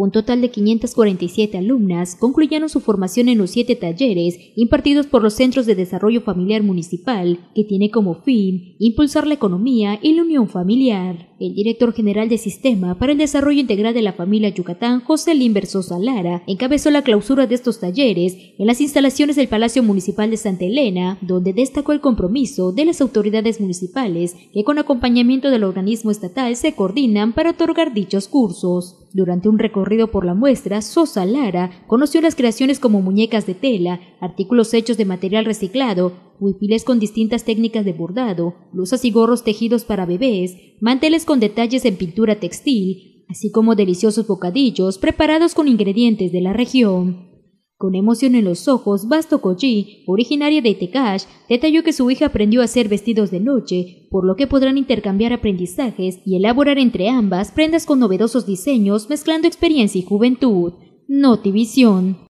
Un total de 547 alumnas concluyeron su formación en los siete talleres impartidos por los Centros de Desarrollo Familiar Municipal, que tiene como fin impulsar la economía y la unión familiar. El director general de Sistema para el Desarrollo Integral de la Familia Yucatán, José Limber Sosa Lara, encabezó la clausura de estos talleres en las instalaciones del Palacio Municipal de Santa Elena, donde destacó el compromiso de las autoridades municipales que con acompañamiento del organismo estatal se coordinan para otorgar dichos cursos. Durante un recorrido por la muestra, Sosa Lara conoció las creaciones como muñecas de tela, artículos hechos de material reciclado, huipiles con distintas técnicas de bordado, blusas y gorros tejidos para bebés, manteles con detalles en pintura textil, así como deliciosos bocadillos preparados con ingredientes de la región. Con emoción en los ojos, Basto Koji, originaria de Tekash, detalló que su hija aprendió a hacer vestidos de noche, por lo que podrán intercambiar aprendizajes y elaborar entre ambas prendas con novedosos diseños mezclando experiencia y juventud. Notivisión.